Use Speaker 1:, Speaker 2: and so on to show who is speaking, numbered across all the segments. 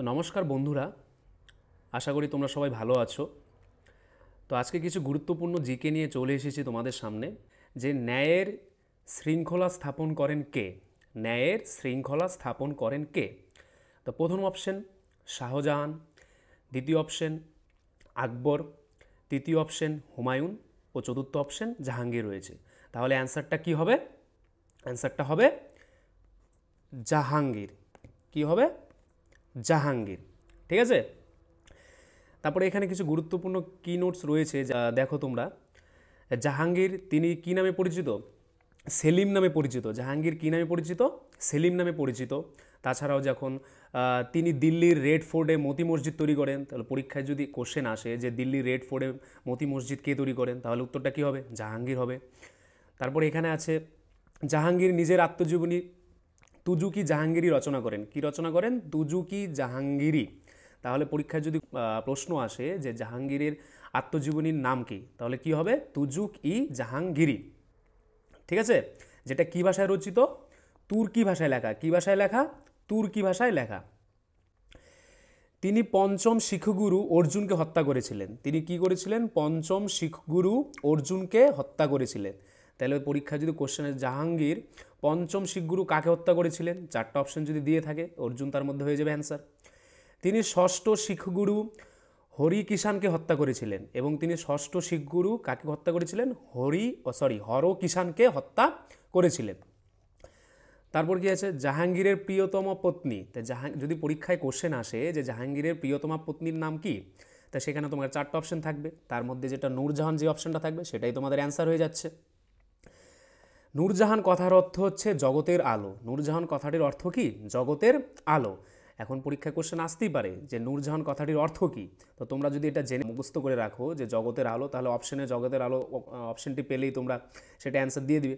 Speaker 1: তো নমস্কার বন্ধুরা আশা করি তোমরা সবাই ভালো আছো তো আজকে কিছু গুরুত্বপূর্ণ জিকে নিয়ে চলে এসেছি তোমাদের সামনে যে ন্যায়ের শৃঙ্খলা স্থাপন করেন কে ন্যায়ের শৃঙ্খলা স্থাপন করেন কে তো প্রথম অপশন শাহজাহান দ্বিতীয় অপশন আকবর তৃতীয় অপশন হুমায়ুন ও চতুর্থ অপশন জাহাঙ্গীর রয়েছে তাহলে অ্যান্সারটা কি হবে অ্যান্সারটা হবে জাহাঙ্গীর কি হবে জাহাঙ্গীর ঠিক আছে তারপরে এখানে কিছু গুরুত্বপূর্ণ কি নোটস রয়েছে যা দেখো তোমরা জাহাঙ্গীর তিনি কি নামে পরিচিত সেলিম নামে পরিচিত জাহাঙ্গীর কী নামে পরিচিত সেলিম নামে পরিচিত তাছাড়াও যখন তিনি দিল্লির রেড ফোর্ডে মতি মসজিদ তৈরি করেন তাহলে পরীক্ষায় যদি কোশ্চেন আসে যে দিল্লির রেড ফোর্ডে মতি মসজিদ কে তৈরি করেন তাহলে উত্তরটা কী হবে জাহাঙ্গীর হবে তারপরে এখানে আছে জাহাঙ্গীর নিজের আত্মজীবনী তুজুকি জাহাঙ্গীরি রচনা করেন কি রচনা করেন তুজুকি জাহাঙ্গীরি তাহলে পরীক্ষায় যদি প্রশ্ন আসে যে জাহাঙ্গীরের আত্মজীবনীর নাম কি তাহলে কি হবে তুজুক ই জাহাঙ্গীরি ঠিক আছে যেটা কি ভাষায় রচিত তুর্কি ভাষায় লেখা কি ভাষায় লেখা তুর্কি ভাষায় লেখা তিনি পঞ্চম শিখগুরু অর্জুনকে হত্যা করেছিলেন তিনি কি করেছিলেন পঞ্চম শিখগুরু অর্জুনকে হত্যা করেছিলেন তাহলে ওই পরীক্ষায় যদি কোশ্চেনে জাহাঙ্গীর পঞ্চম শিখগুরু কাকে হত্যা করেছিলেন চারটা অপশন যদি দিয়ে থাকে অর্জুন তার মধ্যে হয়ে যাবে অ্যান্সার তিনি ষষ্ঠ শিখগুরু হরি কিষানকে হত্যা করেছিলেন এবং তিনি ষষ্ঠ শিখগুরু কাকে হত্যা করেছিলেন হরি ও সরি হর কিষানকে হত্যা করেছিলেন তারপর কি আছে জাহাঙ্গীরের প্রিয়তম পত্নী তা জাহাঙ্গ যদি পরীক্ষায় কোশ্চেন আসে যে জাহাঙ্গীরের প্রিয়তমা পত্নীর নাম কি তা সেখানে তোমার চারটা অপশন থাকবে তার মধ্যে যেটা নূরজাহান যে অপশনটা থাকবে সেটাই তোমাদের অ্যান্সার হয়ে যাচ্ছে নূরজাহান কথার অর্থ হচ্ছে জগতের আলো নূরজাহান কথাটির অর্থ কি জগতের আলো এখন পরীক্ষা কোশ্চেন আসতেই পারে যে নূরজাহান কথাটির অর্থ কি তো তোমরা যদি এটা জেনে মুখস্থ করে রাখো যে জগতের আলো তাহলে অপশানে জগতের আলো অপশানটি পেলেই তোমরা সেটা অ্যান্সার দিয়ে দিবে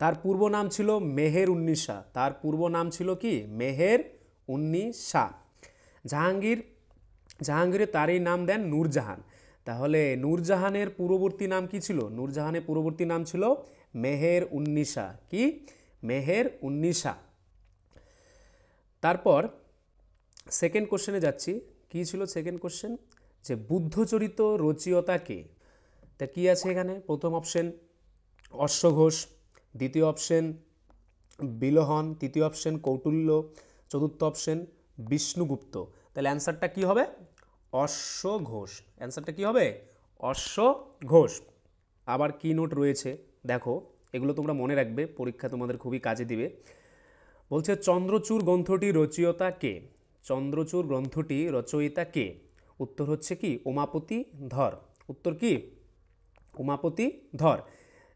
Speaker 1: তার পূর্ব নাম ছিল মেহের উন্নিশা তার পূর্ব নাম ছিল কি মেহের উন্নিশা জাহাঙ্গীর জাহাঙ্গীরের তারই নাম দেন নূরজাহান তাহলে নূরজাহানের পূর্ববর্তী নাম কি ছিল নূরজাহানের পূর্ববর্তী নাম ছিল মেহের উন্নিশা কি মেহের উন্নিশা তারপর সেকেন্ড কোশ্চেনে যাচ্ছি কি ছিল সেকেন্ড কোশ্চেন যে বুদ্ধচরিত রচিয়তা কে তা কি আছে এখানে প্রথম অপশন অশ্বঘোষ দ্বিতীয় অপশন বিলহন তৃতীয় অপশন কৌটুল্য চতুর্থ অপশন বিষ্ণুগুপ্ত তাহলে অ্যান্সারটা কি হবে অশ্ব ঘোষ অ্যান্সারটা কি হবে অশ্ব ঘোষ আবার কি নোট রয়েছে দেখো এগুলো তোমরা মনে রাখবে পরীক্ষা তোমাদের খুবই কাজে দিবে বলছে চন্দ্রচূড় গ্রন্থটি রচয়িতা কে চন্দ্রচূর গ্রন্থটি রচয়িতা কে উত্তর হচ্ছে কি উমাপতি ধর উত্তর কি উমাপতি ধর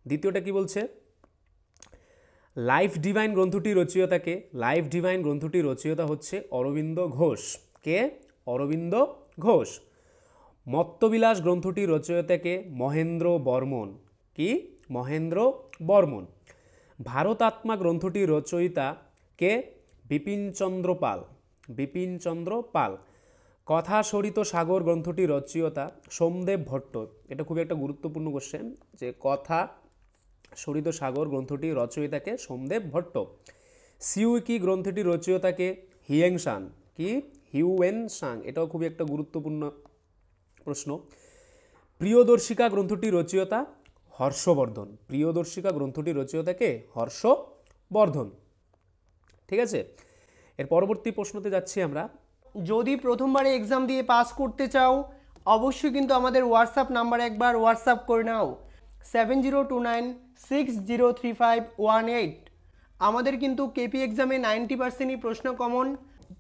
Speaker 1: দ্বিতীয়টা কি বলছে লাইফ ডিভাইন গ্রন্থটি রচয়িতাকে লাইফ ডিভাইন গ্রন্থটি রচয়িতা হচ্ছে অরবিন্দ ঘোষ কে অরবিন্দ ঘোষ মত্তবিলাস গ্রন্থটি রচয়িতাকে মহেন্দ্র বর্মন কি মহেন্দ্র বর্মন ভারতাত্মা গ্রন্থটির রচয়িতা কে বিপিনচন্দ্র পাল বিপিনচন্দ্র পাল কথা সরিত সাগর গ্রন্থটি রচয়িতা সোমদেব ভট্ট এটা খুব একটা গুরুত্বপূর্ণ কোশ্চেন যে কথা সরিত সাগর গ্রন্থটি রচয়িতাকে সোমদেব ভট্ট সিউকি গ্রন্থটি রচয়িতাকে হিয়েং সাং কি হিউয়েন সাং এটাও খুবই একটা গুরুত্বপূর্ণ প্রশ্ন প্রিয়দর্শিকা গ্রন্থটি রচয়িতা হর্ষবর্ধন প্রিয়দর্শিকা গ্রন্থটি রচয়িতাকে
Speaker 2: হর্ষবর্ধন ঠিক আছে এর পরবর্তী প্রশ্নতে যাচ্ছি আমরা যদি প্রথমবারে এক্সাম দিয়ে পাস করতে চাও অবশ্যই কিন্তু আমাদের হোয়াটসঅ্যাপ নাম্বারে একবার হোয়াটসঅ্যাপ করে নাও seven zero two nine six zero three five one eight আমাদের কিন্তু কেপি এক্সামে নাইনটি পার্সেন্টই প্রশ্ন কমন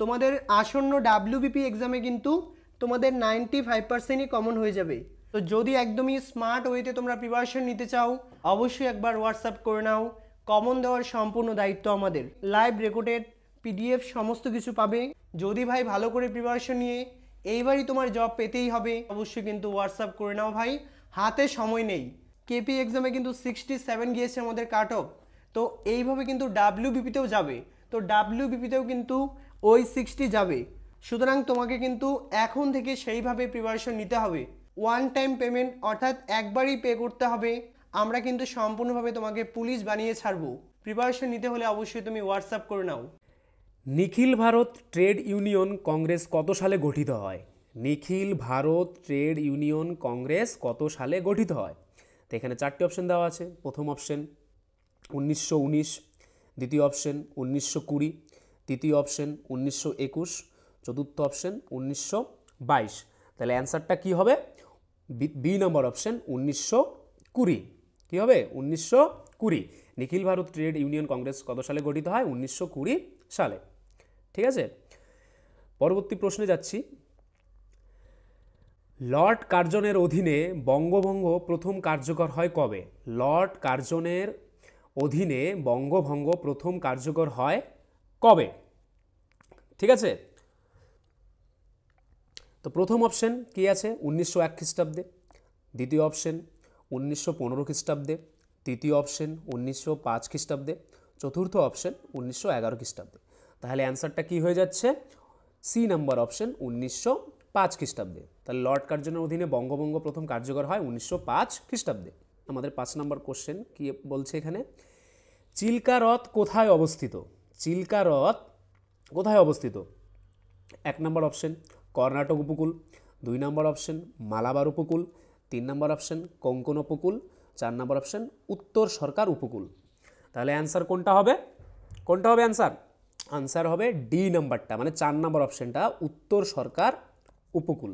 Speaker 2: তোমাদের আসন্ন ডাব্লিউবিপি এক্সামে কিন্তু তোমাদের নাইনটি ফাইভ পার্সেন্টই কমন হয়ে যাবে তো যদি একদমই স্মার্ট ওয়েতে তোমরা প্রিপারেশন নিতে চাও অবশ্যই একবার হোয়াটসঅ্যাপ করে নাও কমন দেওয়ার সম্পূর্ণ দায়িত্ব আমাদের লাইভ রেকর্ডেড পিডিএফ সমস্ত কিছু পাবে যদি ভাই ভালো করে প্রিপারেশন নিয়ে এইবারই তোমার জব পেতেই হবে অবশ্যই কিন্তু হোয়াটসঅ্যাপ করে নাও ভাই হাতে সময় নেই কেপি এক্সামে কিন্তু সিক্সটি সেভেন গিয়েছে আমাদের কাট অফ তো এইভাবে কিন্তু ডাব্লিউবিপিতেও যাবে তো ডাব্লিউবিপিতেও কিন্তু ওই সিক্সটি যাবে সুতরাং তোমাকে কিন্তু এখন থেকে সেইভাবে প্রিপারেশন নিতে হবে ওয়ান টাইম পেমেন্ট অর্থাৎ একবারই পে করতে হবে আমরা কিন্তু সম্পূর্ণভাবে তোমাকে পুলিশ বানিয়ে ছাড়বো প্রিপারেশন নিতে হলে অবশ্যই তুমি হোয়াটসঅ্যাপ করে নাও
Speaker 1: Nikhil Bharat trade union congress কত সালে গঠিত হয় Nikhil Bharat trade union congress কত সালে গঠিত হয় তো এখানে চারটি অপশন দেওয়া আছে প্রথম অপশন উনিশশো দ্বিতীয় অপশন উনিশশো কুড়ি তৃতীয় অপশন উনিশশো একুশ চতুর্থ অপশন উনিশশো বাইশ তাহলে অ্যান্সারটা কী হবে বি নম্বর অপশন উনিশশো কুড়ি কী হবে উনিশশো কুড়ি Nikhil Bharat trade union congress কত সালে গঠিত হয় উনিশশো কুড়ি সালে ঠিক আছে পরবর্তী প্রশ্নে যাচ্ছি লর্ড কার্জনের অধীনে বঙ্গভঙ্গ প্রথম কার্যকর হয় কবে লর্ড কার্জনের অধীনে বঙ্গভঙ্গ প্রথম কার্যকর হয় কবে ঠিক আছে তো প্রথম অপশন কী আছে উনিশশো এক খ্রিস্টাব্দে দ্বিতীয় অপশন উনিশশো পনেরো খ্রিস্টাব্দে তৃতীয় অপশন উনিশশো পাঁচ খ্রিস্টাব্দে চতুর্থ অপশন উনিশশো এগারো খ্রিস্টাব্দে তাহলে অ্যান্সারটা কী হয়ে যাচ্ছে সি নাম্বার অপশন উনিশশো পাঁচ খ্রিস্টাব্দে তাহলে লর্ড কার্জনের অধীনে বঙ্গভঙ্গ প্রথম কার্যকর হয় উনিশশো পাঁচ খ্রিস্টাব্দে আমাদের পাঁচ নাম্বার কোশ্চেন কি বলছে এখানে চিল্কা হ্রদ কোথায় অবস্থিত চিল্কা হ্রদ কোথায় অবস্থিত এক নাম্বার অপশন কর্ণাটক উপকূল দুই নম্বর অপশন মালাবার উপকূল তিন নম্বর অপশন কোঙ্কন উপকূল চার নম্বর অপশন উত্তর সরকার উপকূল তাহলে অ্যান্সার কোনটা হবে কোনটা হবে অ্যান্সার আনসার হবে ডি নাম্বারটা মানে চার নম্বর অপশানটা উত্তর সরকার উপকূল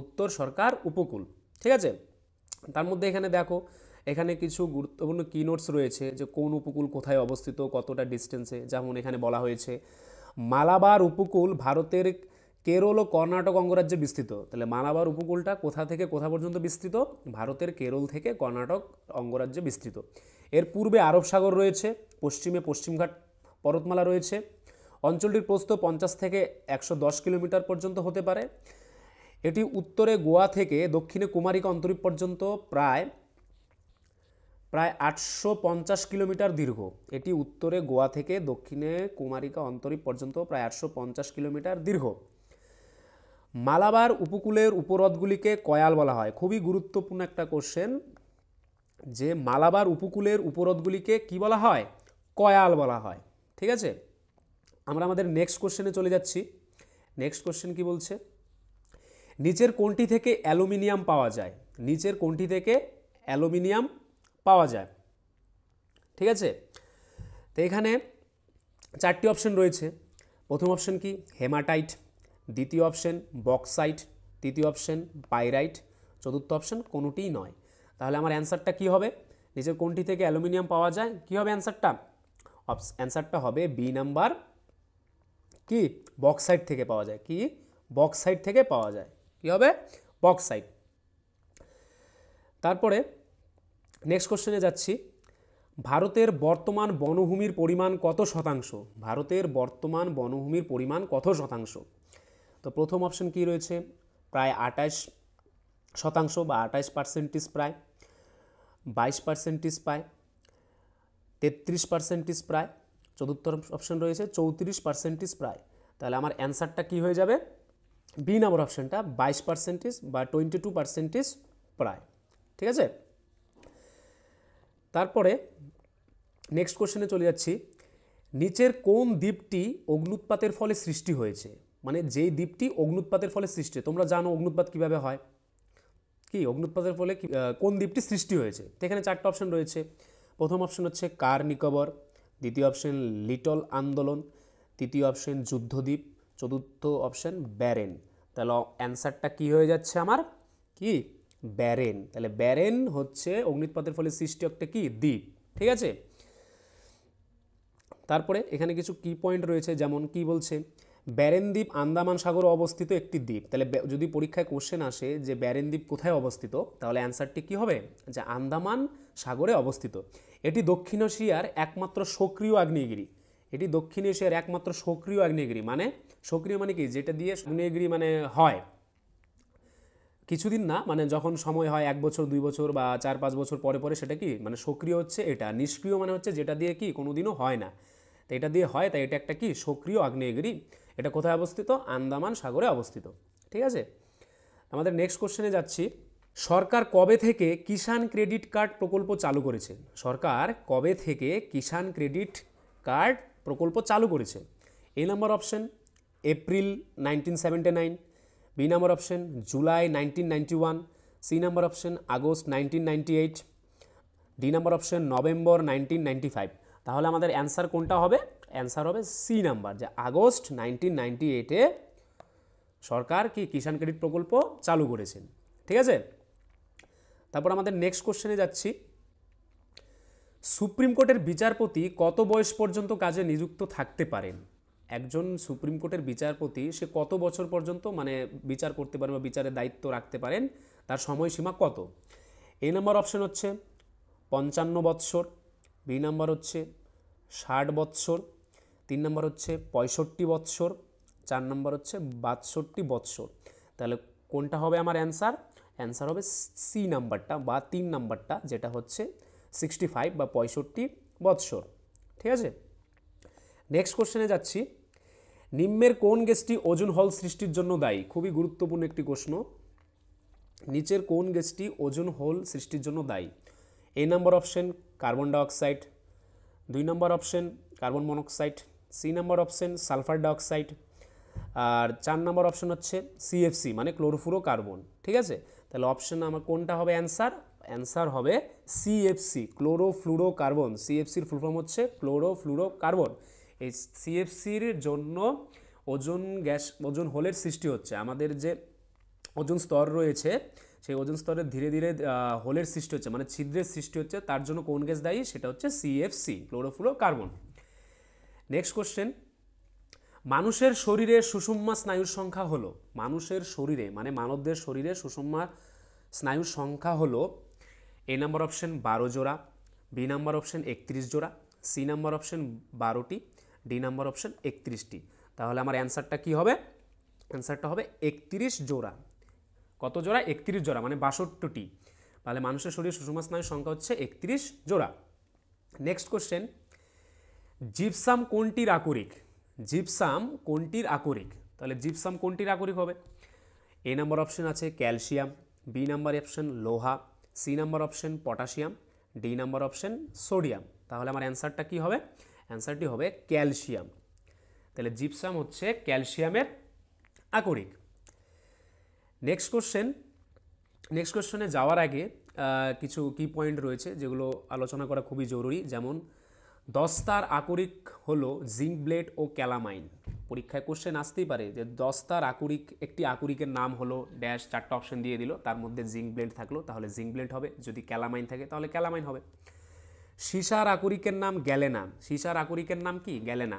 Speaker 1: উত্তর সরকার উপকূল ঠিক আছে তার মধ্যে এখানে দেখো এখানে কিছু গুরুত্বপূর্ণ কি নোটস রয়েছে যে কোন উপকূল কোথায় অবস্থিত কতটা ডিস্টেন্সে যেমন এখানে বলা হয়েছে মালাবার উপকূল ভারতের কেরল ও কর্ণাটক অঙ্গরাজ্যে বিস্তৃত তাহলে মালাবার উপকূলটা কোথা থেকে কোথা পর্যন্ত বিস্তৃত ভারতের কেরল থেকে কর্ণাটক অঙ্গরাজ্যে বিস্তৃত এর পূর্বে আরব সাগর রয়েছে পশ্চিমে পশ্চিমঘাট পর্বতমালা রয়েছে অঞ্চলটির প্রস্থ পঞ্চাশ থেকে একশো কিলোমিটার পর্যন্ত হতে পারে এটি উত্তরে গোয়া থেকে দক্ষিণে কুমারিকা অন্তরীপ পর্যন্ত প্রায় প্রায় আটশো কিলোমিটার দীর্ঘ এটি উত্তরে গোয়া থেকে দক্ষিণে কুমারিকা অন্তরীপ পর্যন্ত প্রায় আটশো কিলোমিটার দীর্ঘ মালাবার উপকূলের উপহ্রদগুলিকে কয়াল বলা হয় খুবই গুরুত্বপূর্ণ একটা কোশ্চেন যে মালাবার উপকূলের উপহ্রদগুলিকে কি বলা হয় কয়াল বলা হয় ঠিক আছে আমরা আমাদের নেক্সট কোশ্চেনে চলে যাচ্ছি নেক্সট কোশ্চেন কি বলছে নিচের কোনটি থেকে অ্যালুমিনিয়াম পাওয়া যায় নিচের কোনটি থেকে অ্যালুমিনিয়াম পাওয়া যায় ঠিক আছে তো এখানে চারটি অপশন রয়েছে প্রথম অপশন কি হেমাটাইট দ্বিতীয় অপশন বক্সাইট তৃতীয় অপশন পাইরাইট চতুর্থ অপশন কোনোটিই নয় তাহলে আমার অ্যান্সারটা কি হবে নিচের কোনটি থেকে অ্যালুমিনিয়াম পাওয়া যায় কি হবে অ্যান্সারটা অ্যান্সারটা হবে বি নাম্বার কি বক্সাইট থেকে পাওয়া যায় কি বক্সাইট থেকে পাওয়া যায় কি হবে বক্সাইট তারপরে নেক্সট কোশ্চেনে যাচ্ছি ভারতের বর্তমান বনভূমির পরিমাণ কত শতাংশ ভারতের বর্তমান বনভূমির পরিমাণ কত শতাংশ তো প্রথম অপশন কি রয়েছে প্রায় আঠাশ শতাংশ বা আঠাশ পার্সেন্টেজ প্রায় বাইশ পার্সেন্টেজ প্রায় তেত্রিশ পার্সেন্টেজ প্রায় চতুর্থ অপশন রয়েছে চৌত্রিশ পার্সেন্টেজ প্রায় তাহলে আমার অ্যান্সারটা কি হয়ে যাবে বি নম্বর অপশানটা বাইশ পার্সেন্টেজ বা টোয়েন্টি টু পার্সেন্টেজ প্রায় ঠিক আছে তারপরে নেক্সট কোশ্চেনে চলে যাচ্ছি নিচের কোন দ্বীপটি অগ্নুৎপাতের ফলে সৃষ্টি হয়েছে মানে যেই দ্বীপটি অগ্নুৎপাতের ফলে সৃষ্টি তোমরা জানো অগ্নুৎপাত কিভাবে হয় কি অগ্নুৎপাতের ফলে কোন দ্বীপটি সৃষ্টি হয়েছে তো এখানে চারটা অপশন রয়েছে প্রথম অপশন হচ্ছে কার নিকোবর দ্বিতীয় অপশন লিটল আন্দোলন তৃতীয় অপশন যুদ্ধদ্বীপ চতুর্থ অপশন ব্যারেন তাহলে অ্যান্সারটা কি হয়ে যাচ্ছে আমার কি ব্যারেন তাহলে ব্যারেন হচ্ছে অগ্নিৎপাতের ফলে সৃষ্টি একটা কি দ্বীপ ঠিক আছে তারপরে এখানে কিছু কি পয়েন্ট রয়েছে যেমন কি বলছে ব্যারেন দ্বীপ আন্দামান সাগরে অবস্থিত একটি দ্বীপ তাহলে যদি পরীক্ষায় কোশ্চেন আসে যে ব্যারেন দ্বীপ কোথায় অবস্থিত তাহলে অ্যান্সারটি কী হবে যে আন্দামান সাগরে অবস্থিত এটি দক্ষিণ এশিয়ার একমাত্র সক্রিয় আগ্নেয়গিরি এটি দক্ষিণ এশিয়ার একমাত্র সক্রিয় আগ্নেয়গিরি মানে সক্রিয় মানে কি যেটা দিয়ে আগ্নেয়গিরি মানে হয় কিছুদিন না মানে যখন সময় হয় এক বছর দুই বছর বা চার পাঁচ বছর পরে পরে সেটা কি মানে সক্রিয় হচ্ছে এটা নিষ্ক্রিয় মানে হচ্ছে যেটা দিয়ে কি কোনোদিনও হয় না তো এটা দিয়ে হয় তাই এটা একটা কি সক্রিয় আগ্নেয়গিরি এটা কোথায় অবস্থিত আন্দামান সাগরে অবস্থিত ঠিক আছে আমাদের নেক্সট কোশ্চেনে যাচ্ছি সরকার কবে থেকে কিষাণ ক্রেডিট কার্ড প্রকল্প চালু করেছে সরকার কবে থেকে কিষাণ ক্রেডিট কার্ড প্রকল্প চালু করেছে A number option April nineteen nine B number option July nineteen one C number option August nineteen eight D number option November nineteen five তাহলে আমাদের অ্যান্সার কোনটা হবে অ্যান্সার হবে সি নাম্বার যে আগস্ট নাইনটিন নাইনটি এইটে সরকার কি কিষাণ credit প্রকল্প চালু করেছেন ঠিক আছে তারপর আমাদের নেক্সট কোশ্চেনে যাচ্ছি সুপ্রিম কোর্টের বিচারপতি কত বয়স পর্যন্ত কাজে নিযুক্ত থাকতে পারেন একজন সুপ্রিম কোর্টের বিচারপতি সে কত বছর পর্যন্ত মানে বিচার করতে পারেন বা বিচারের দায়িত্ব রাখতে পারেন তার সময়সীমা কত এ নাম্বার অপশন হচ্ছে পঞ্চান্ন বৎসর বি নাম্বার হচ্ছে ষাট বৎসর তিন নম্বর হচ্ছে পঁয়ষট্টি বৎসর চার নম্বর হচ্ছে বাষট্টি বৎসর তাহলে কোনটা হবে আমার অ্যান্সার অ্যান্সার হবে সি নাম্বারটা বা তিন নাম্বারটা যেটা হচ্ছে সিক্সটি ফাইভ বা পঁয়ষট্টি বৎসর ঠিক আছে নেক্সট কোশ্চেনে যাচ্ছি নিম্নের কোন গ্যাসটি ওজন হল সৃষ্টির জন্য দায়ী খুবই গুরুত্বপূর্ণ একটি প্রশ্ন নিচের কোন গ্যাসটি ওজন হোল সৃষ্টির জন্য দায়ী A number option carbon dioxide দুই number option carbon monoxide C number option sulphur dioxide আর চার নাম্বার অপশান হচ্ছে সিএফসি মানে ক্লোরোফ্লোরো কার্বন ঠিক আছে তাহলে অপশান আমার কোনটা হবে অ্যান্সার অ্যান্সার হবে সিএফসি ক্লোরোফ্লুরো কার্বন সিএফসির ফুলফর্ম হচ্ছে ক্লোরোফ্লুরো কার্বন এই সিএফসির জন্য ওজন গ্যাস ওজন হোলের সৃষ্টি হচ্ছে আমাদের যে ওজন স্তর রয়েছে সেই ওজন স্তরে ধীরে ধীরে হোলের সৃষ্টি হচ্ছে মানে ছিদ্রের সৃষ্টি হচ্ছে তার জন্য কোন গ্যাস দায়ী সেটা হচ্ছে CFC chlorofluorocarbon next question মানুষের শরীরে সুষুম্মা স্নায়ুর সংখ্যা হলো মানুষের শরীরে মানে মানবদের শরীরে সুষুম্মা স্নায়ুর সংখ্যা হলো এ নাম্বার অপশন বারো জোড়া বি নাম্বার অপশন একত্রিশ জোড়া সি নাম্বার অপশন বারোটি ডি নাম্বার অপশন একত্রিশটি তাহলে আমার অ্যান্সারটা কি হবে অ্যান্সারটা হবে একত্রিশ জোড়া কত জোড়া একত্রিশ জোড়া মানে বাষট্টটি তাহলে মানুষের শরীরে সুষুম্মা স্নায়ুর সংখ্যা হচ্ছে একত্রিশ জোড়া নেক্সট কোশ্চেন জিপসাম কোনটির আকরিক জিপসাম কোনটির আকরিক তাহলে জিপসাম কোনটির আকরিক হবে এ নাম্বার অপশান আছে ক্যালসিয়াম বি নাম্বার অপশান লোহা C number option potassium D number option sodium তাহলে আমার অ্যান্সারটা কি হবে অ্যান্সারটি হবে ক্যালসিয়াম তাহলে জিপসাম হচ্ছে ক্যালসিয়ামের আকরিক নেক্সট কোশ্চেন নেক্সট কোশ্চেনে যাওয়ার আগে কিছু কি পয়েন্ট রয়েছে যেগুলো আলোচনা করা খুবই জরুরি যেমন দস্তার আকরিক হলো জিঙ্ক ব্লেড ও ক্যালামাইন পরীক্ষায় কোশ্চেন আসতেই পারে যে দস্তার আকরিক একটি আকরিকের নাম হলো ড্যাশ চারটে অপশন দিয়ে দিল তার মধ্যে জিঙ্ক ব্লেড থাকলো তাহলে জিঙ্ক ব্লেড হবে যদি ক্যালামাইন থাকে তাহলে ক্যালামাইন হবে সীসার আকরিকের নাম গ্যালেনা সীসার আকরিকের নাম কি গ্যালেনা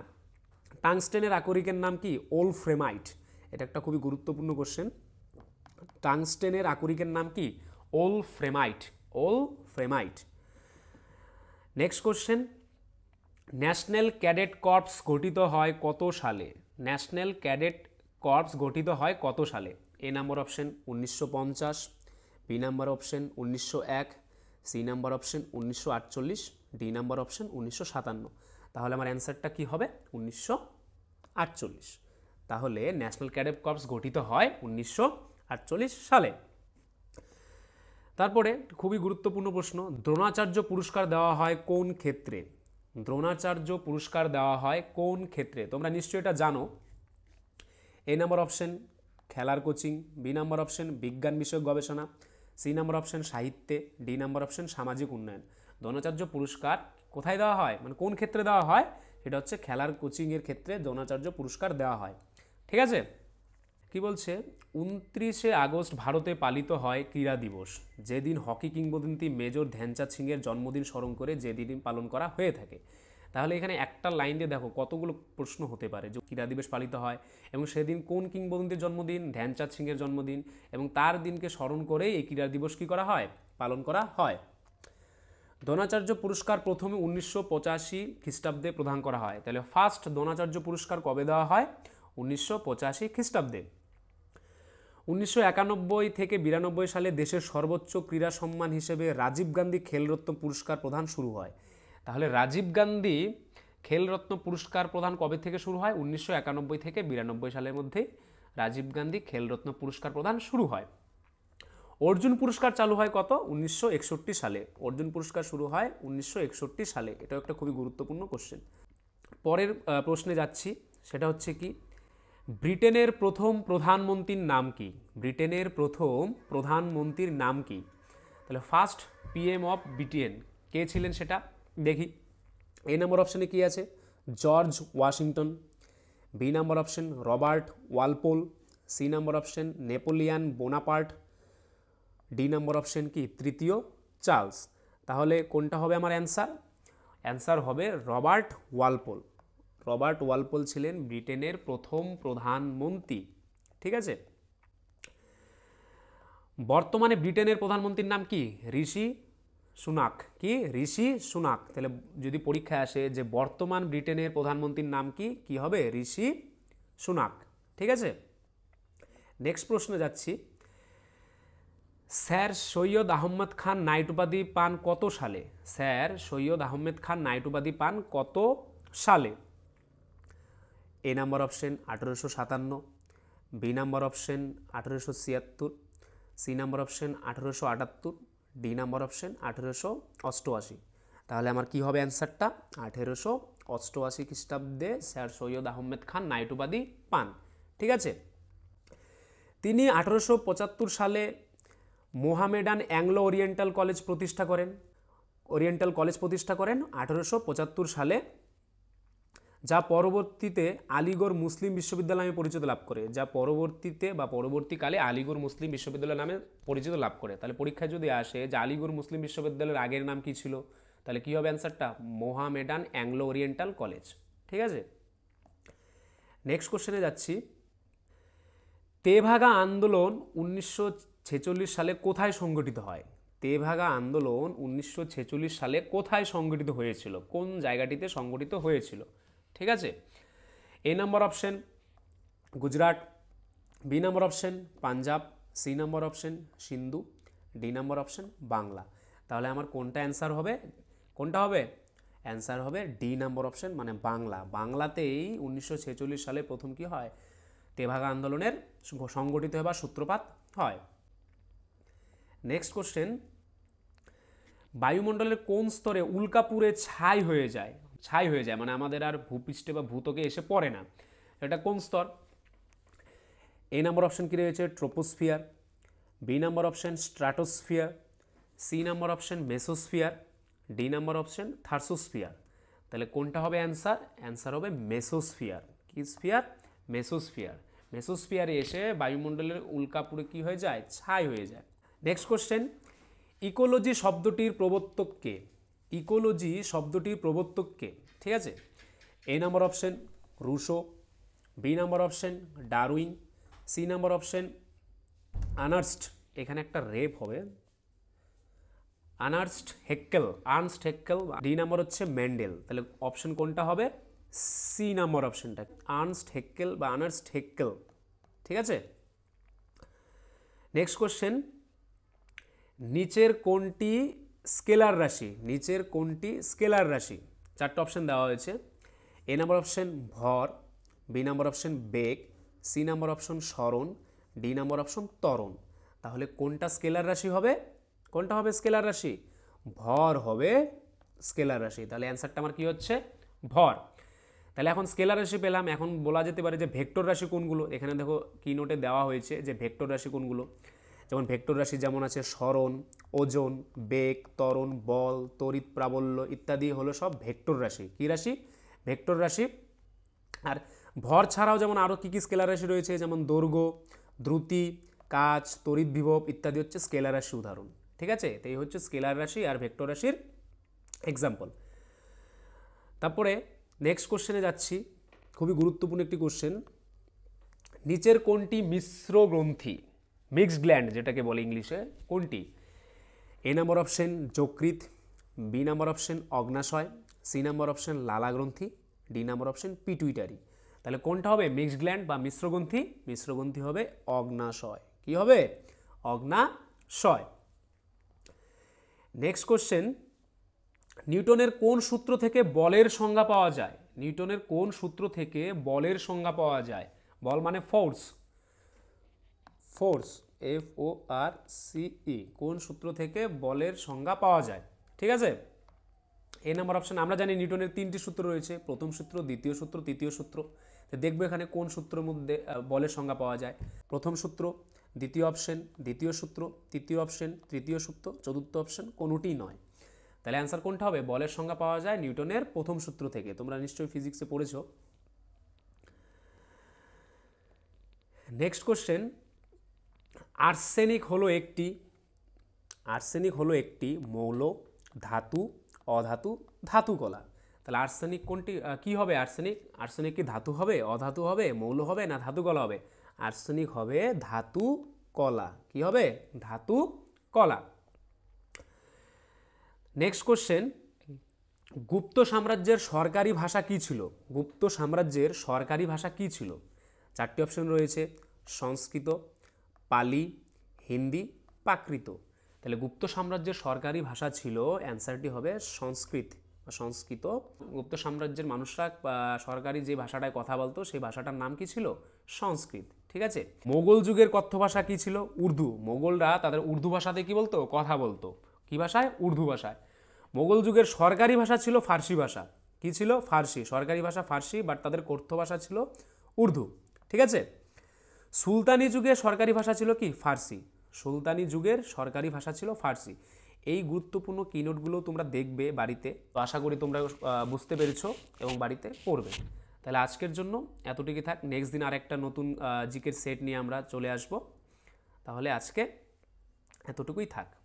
Speaker 1: টাংস্টেনের আকরিকের নাম কি ওল ফ্রেমাইট এটা একটা খুবই গুরুত্বপূর্ণ কোশ্চেন টাংস্টেনের আকরিকের নাম কি wolframite wolframite next question national cadet corps গঠিত হয় কত সালে ন্যাশনাল ক্যাডেট কর্পস গঠিত হয় কত সালে এ নাম্বার অপশন উনিশশো পঞ্চাশ বি নাম্বার অপশন উনিশশো এক সি নাম্বার অপশন উনিশশো আটচল্লিশ ডি নাম্বার অপশন উনিশশো সাতান্ন তাহলে আমার অ্যান্সারটা কি হবে উনিশশো আটচল্লিশ তাহলে ন্যাশনাল ক্যাডেট কর্পস গঠিত হয় উনিশশো আটচল্লিশ সালে তারপরে খুবই গুরুত্বপূর্ণ প্রশ্ন দ্রোণাচার্য পুরস্কার দেওয়া হয় কোন ক্ষেত্রে দ্রোণাচার্য পুরস্কার দেওয়া হয় কোন ক্ষেত্রে তোমরা নিশ্চয়ই এটা জানো এ নাম্বার অপশন খেলার কোচিং বি নাম্বার অপশন বিজ্ঞান বিষয়ক গবেষণা সি নাম্বার অপশন সাহিত্যে ডি নাম্বার অপশন সামাজিক উন্নয়ন দ্রোণাচার্য পুরস্কার কোথায় দেওয়া হয় মানে কোন ক্ষেত্রে দেওয়া হয় সেটা হচ্ছে খেলার কোচিংয়ের ক্ষেত্রে দ্রোণাচার্য পুরস্কার দেওয়া হয় ঠিক আছে কি বলছে উনত্রিশে আগস্ট ভারতে পালিত হয় ক্রীড়া দিবস যেদিন হকি কিংবদন্তি মেজর ধ্যানচাঁদ সিংয়ের জন্মদিন স্মরণ করে যেদিন পালন করা হয়ে থাকে তাহলে এখানে একটা লাইন দিয়ে দেখো কতগুলো প্রশ্ন হতে পারে যে ক্রীড়া দিবস পালিত হয় এবং সেদিন কোন কিংবদন্তির জন্মদিন ধ্যানচাঁদ সিংয়ের জন্মদিন এবং তার দিনকে স্মরণ করেই এই ক্রীড়া দিবস কী করা হয় পালন করা হয় দ্রোণাচার্য পুরস্কার প্রথমে উনিশশো পঁচাশি খ্রিস্টাব্দে প্রদান করা হয় তাহলে ফার্স্ট দ্রোণাচার্য পুরস্কার কবে দেওয়া হয় উনিশশো পঁচাশি খ্রিস্টাব্দে উনিশশো থেকে বিরানব্বই সালে দেশের সর্বোচ্চ ক্রীড়া সম্মান হিসেবে রাজীব গান্ধী খেলরত্ন পুরস্কার প্রদান শুরু হয় তাহলে রাজীব গান্ধী খেলরত্ন পুরস্কার প্রদান কবে থেকে শুরু হয় উনিশশো থেকে বিরানব্বই সালের মধ্যে রাজীব গান্ধী খেলরত্ন পুরস্কার প্রদান শুরু হয় অর্জুন পুরস্কার চালু হয় কত উনিশশো সালে অর্জুন পুরস্কার শুরু হয় উনিশশো সালে এটাও একটা খুবই গুরুত্বপূর্ণ কোশ্চেন পরের প্রশ্নে যাচ্ছি সেটা হচ্ছে কি ব্রিটেনের প্রথম প্রধানমন্ত্রীর নাম কি ব্রিটেনের প্রথম প্রধানমন্ত্রীর নাম কি তাহলে ফার্স্ট পিএম অফ ব্রিটেন কে ছিলেন সেটা দেখি এ নম্বর অপশানে কি আছে George Washington B number option Robert Walpole C number option Napoleon Bonaparte D number option কি তৃতীয় চার্লস তাহলে কোনটা হবে আমার অ্যান্সার অ্যান্সার হবে রবার্ট ওয়ালপোল রবার্ট ওয়ালপোল ছিলেন ব্রিটেনের প্রথম প্রধানমন্ত্রী ঠিক আছে বর্তমানে ব্রিটেনের প্রধানমন্ত্রীর নাম কি ঋষি সুনাক কি ঋষি সুনাক তাহলে যদি পরীক্ষায় আসে যে বর্তমান ব্রিটেনের প্রধানমন্ত্রীর নাম কি কি হবে ঋষি সুনাক ঠিক আছে নেক্সট প্রশ্নে যাচ্ছি স্যার সৈয়দ আহমদ খান নাইট উপাধি পান কত সালে স্যার সৈয়দ আহমেদ খান নাইট উপাধি পান কত সালে এ নাম্বার অপশন আঠেরোশো সাতান্ন বি নাম্বার অপশন আঠেরোশো ছিয়াত্তর সি নাম্বার অপশন আঠেরোশো আটাত্তর ডি নাম্বার অপশন আঠেরোশো অষ্টআশি তাহলে আমার কি হবে অ্যান্সারটা আঠেরোশো অষ্টআশি খ্রিস্টাব্দে স্যার সৈয়দ আহমেদ খান নাইট পান ঠিক আছে তিনি আঠেরোশো পঁচাত্তর সালে মোহামেডান অ্যাংলো ওরিয়েন্টাল কলেজ প্রতিষ্ঠা করেন ওরিয়েন্টাল কলেজ প্রতিষ্ঠা করেন আঠেরোশো পঁচাত্তর সালে যা পরবর্তীতে আলিগড় মুসলিম বিশ্ববিদ্যালয় নামে পরিচিত লাভ করে যা পরবর্তীতে বা পরবর্তীকালে আলিগড় মুসলিম বিশ্ববিদ্যালয় নামে পরিচিত লাভ করে তাহলে পরীক্ষায় যদি আসে যে আলিগড় মুসলিম বিশ্ববিদ্যালয়ের আগের নাম কী ছিল তাহলে কী হবে অ্যান্সারটা মোহামেডান অ্যাংলো ওরিয়েন্টাল কলেজ ঠিক আছে নেক্সট কোশ্চেনে যাচ্ছি তেভাগা আন্দোলন উনিশশো সালে কোথায় সংগঠিত হয় তেভাগা আন্দোলন উনিশশো সালে কোথায় সংগঠিত হয়েছিল কোন জায়গাটিতে সংগঠিত হয়েছিল ঠিক আছে A number option Gujarat B number option Punjab C number option Sindhu D number option Bangla তাহলে আমার কোনটা অ্যান্সার হবে কোনটা হবে অ্যান্সার হবে ডি নাম্বার অপশন মানে বাংলা বাংলাতেই উনিশশো সালে প্রথম কি হয় তেভাগা আন্দোলনের সংগঠিত হবার সূত্রপাত হয় নেক্সট কোশ্চেন বায়ুমণ্ডলের কোন স্তরে উল্কাপুরে ছাই হয়ে যায় ছাই হয়ে যায় মানে আমাদের আর ভূপৃষ্ঠে বা ভূতকে এসে পড়ে না এটা কোন স্তর এ নাম্বার অপশন কি রয়েছে troposphere B number option stratosphere C number option mesosphere D number option thermosphere তাহলে কোনটা হবে অ্যান্সার অ্যান্সার হবে মেসোস্ফিয়ার কি স্ফিয়ার মেসোস্ফিয়ার মেসোস্ফিয়ারে এসে বায়ুমণ্ডলের উল্কাপুরে কি হয়ে যায় ছাই হয়ে যায় নেক্সট কোশ্চেন ইকোলজি শব্দটির প্রবর্তককে ইকোলজি শব্দটির প্রবর্তককে ঠিক আছে A number option Rousseau B number option Darwin C number option Ernst এখানে একটা রেপ হবে Ernst Haeckel Ernst Haeckel D number হচ্ছে ম্যান্ডেল তাহলে অপশন কোনটা হবে সি নাম্বার অপশনটা আনস্ট হেক্কেল বা আনার্সড হেক্কেল ঠিক আছে নেক্সট কোশ্চেন নিচের কোনটি স্কেলার রাশি নিচের কোনটি স্কেলার রাশি চারটে অপশান দেওয়া হয়েছে এ নাম্বার অপশান ভর বি নাম্বার অপশান বেগ সি নাম্বার অপশন স্মরণ ডি নাম্বার অপশন তরণ তাহলে কোনটা স্কেলার রাশি হবে কোনটা হবে স্কেলার রাশি ভর হবে স্কেলার রাশি তাহলে অ্যান্সারটা আমার কী হচ্ছে ভর তাহলে এখন স্কেলার রাশি পেলাম এখন বলা যেতে পারে যে ভেক্টর রাশি কোনগুলো এখানে দেখো কি নোটে দেওয়া হয়েছে যে ভেক্টর রাশি কোনগুলো যেমন ভেক্টর রাশি যেমন আছে স্মরণ ওজন বেগ ত্বরণ বল তড়িৎ প্রাবল্য ইত্যাদি হলো সব ভেক্টর রাশি কী রাশি ভেক্টর রাশি আর ভর ছাড়াও যেমন আরও কী কী স্কেলার রাশি রয়েছে যেমন দৈর্ঘ্য দ্রুতি কাজ তড়িৎ বিভব ইত্যাদি হচ্ছে স্কেলার রাশি উদাহরণ ঠিক আছে তো এই হচ্ছে স্কেলার রাশি আর ভেক্টর রাশির এক্সাম্পল তারপরে নেক্সট কোশ্চেনে যাচ্ছি খুবই গুরুত্বপূর্ণ একটি কোশ্চেন নিচের কোনটি মিশ্র গ্রন্থি মিক্সড গ্ল্যান্ড যেটাকে বলে ইংলিশে কোনটি এ নাম্বার অপশন যকৃত বি নাম্বার অপশন অগ্নাশয় সি নাম্বার অপশন লালাগ্রন্থি ডি নাম্বার অপশন পিটুইটারি তাহলে কোনটা হবে মিক্সড গ্ল্যান্ড বা মিশ্রগ্রন্থি মিশ্রগ্রন্থি হবে অগ্নাশয় কি হবে অগ্নাশয় নেক্সট কোশ্চেন নিউটনের কোন সূত্র থেকে বলের সংজ্ঞা পাওয়া যায় নিউটনের কোন সূত্র থেকে বলের সংজ্ঞা পাওয়া যায় বল মানে force force F O R C E e, কোন সূত্র থেকে বলের সংজ্ঞা পাওয়া যায় ঠিক আছে এ নাম্বার অপশান আমরা জানি নিউটনের তিনটি সূত্র রয়েছে প্রথম সূত্র দ্বিতীয় সূত্র তৃতীয় সূত্র দেখবো এখানে কোন সূত্রের মধ্যে বলের সংজ্ঞা পাওয়া যায় প্রথম সূত্র দ্বিতীয় অপশন দ্বিতীয় সূত্র তৃতীয় অপশন তৃতীয় সূত্র চতুর্থ অপশন কোনোটি নয় তাহলে অ্যান্সার কোনটা হবে বলের সংজ্ঞা পাওয়া যায় নিউটনের প্রথম সূত্র থেকে তোমরা নিশ্চয়ই ফিজিক্সে পড়েছো নেক্সট কোশ্চেন আর্সেনিক হলো একটি আর্সেনিক হলো একটি মৌল ধাতু অধাতু ধাতু কলা তাহলে আর্সেনিক কোনটি কি হবে আর্সেনিক আর্সেনিক কি ধাতু হবে অধাতু হবে মৌল হবে না ধাতু কলা হবে আর্সেনিক হবে ধাতু কলা কি হবে ধাতু কলা নেক্সট কোশ্চেন গুপ্ত সাম্রাজ্যের সরকারি ভাষা কি ছিল গুপ্ত সাম্রাজ্যের সরকারি ভাষা কি ছিল চারটি অপশন রয়েছে সংস্কৃত পালি হিন্দি প্রাকৃত তাহলে গুপ্ত সাম্রাজ্যের সরকারি ভাষা ছিল অ্যান্সারটি হবে সংস্কৃত বা সংস্কৃত গুপ্ত সাম্রাজ্যের মানুষরা সরকারি যে ভাষাটায় কথা বলতো সেই ভাষাটার নাম কি ছিল সংস্কৃত ঠিক আছে মোগল যুগের কথ্য ভাষা কী ছিল উর্দু মোগলরা তাদের উর্দু ভাষাতে কি বলতো কথা বলতো কি ভাষায় উর্দু ভাষায় মোগল যুগের সরকারি ভাষা ছিল ফার্সি ভাষা কি ছিল ফার্সি সরকারি ভাষা ফার্সি বাট তাদের কথ্য ভাষা ছিল উর্দু ঠিক আছে সুলতানি যুগের সরকারি ভাষা ছিল কি ফার্সি সুলতানি যুগের সরকারি ভাষা ছিল ফার্সি এই গুরুত্বপূর্ণ কিনোটগুলো তোমরা দেখবে বাড়িতে তো আশা করি তোমরা বুঝতে পেরেছ এবং বাড়িতে পড়বে তাহলে আজকের জন্য এতটুকুই থাক নেক্সট দিন আরেকটা নতুন জিকের সেট নিয়ে আমরা চলে আসব তাহলে আজকে এতটুকুই থাক